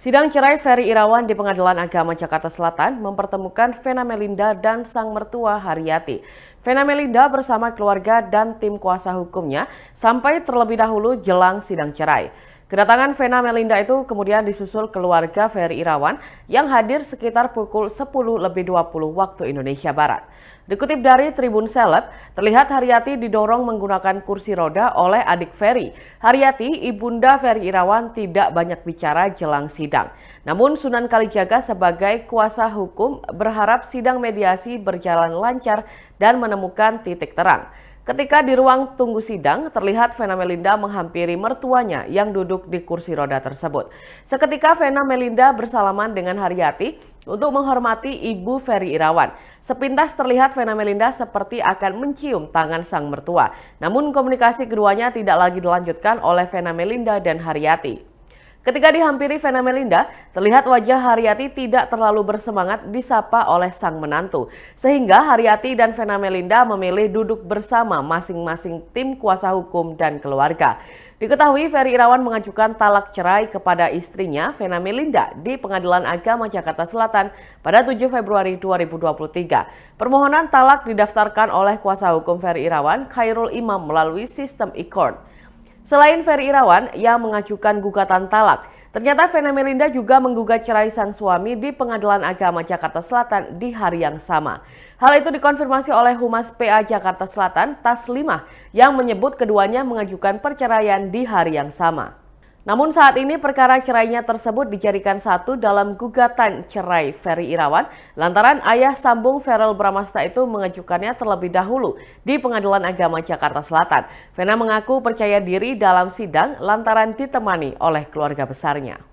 Sidang cerai Ferry Irawan di Pengadilan Agama Jakarta Selatan mempertemukan Vena Melinda dan sang mertua Haryati. Vena Melinda bersama keluarga dan tim kuasa hukumnya sampai terlebih dahulu jelang sidang cerai. Kedatangan Vena Melinda itu kemudian disusul keluarga Ferry Irawan yang hadir sekitar pukul 10 lebih 20 waktu Indonesia Barat. Dikutip dari Tribun Seleb, terlihat Haryati didorong menggunakan kursi roda oleh adik Ferry. Haryati, ibunda Ferry Irawan tidak banyak bicara jelang sidang. Namun Sunan Kalijaga sebagai kuasa hukum berharap sidang mediasi berjalan lancar dan menemukan titik terang. Ketika di ruang tunggu sidang, terlihat Vena Melinda menghampiri mertuanya yang duduk di kursi roda tersebut. Seketika Vena Melinda bersalaman dengan Haryati untuk menghormati Ibu Ferry Irawan. Sepintas terlihat Vena Melinda seperti akan mencium tangan sang mertua. Namun komunikasi keduanya tidak lagi dilanjutkan oleh Vena Melinda dan Haryati. Ketika dihampiri Vena Melinda, terlihat wajah Haryati tidak terlalu bersemangat disapa oleh sang menantu. Sehingga Haryati dan Vena Melinda memilih duduk bersama masing-masing tim kuasa hukum dan keluarga. Diketahui Ferry Irawan mengajukan talak cerai kepada istrinya Vena Melinda di Pengadilan Agama Jakarta Selatan pada 7 Februari 2023. Permohonan talak didaftarkan oleh kuasa hukum Ferry Irawan Khairul Imam melalui sistem e-court. Selain Ferry Irawan yang mengajukan gugatan talak, ternyata Vena Melinda juga menggugat cerai sang suami di Pengadilan Agama Jakarta Selatan di hari yang sama. Hal itu dikonfirmasi oleh Humas PA Jakarta Selatan, Taslimah, yang menyebut keduanya mengajukan perceraian di hari yang sama. Namun saat ini perkara cerainya tersebut dijadikan satu dalam gugatan cerai Ferry Irawan lantaran ayah sambung Ferel Bramasta itu mengajukannya terlebih dahulu di Pengadilan Agama Jakarta Selatan. Vena mengaku percaya diri dalam sidang lantaran ditemani oleh keluarga besarnya.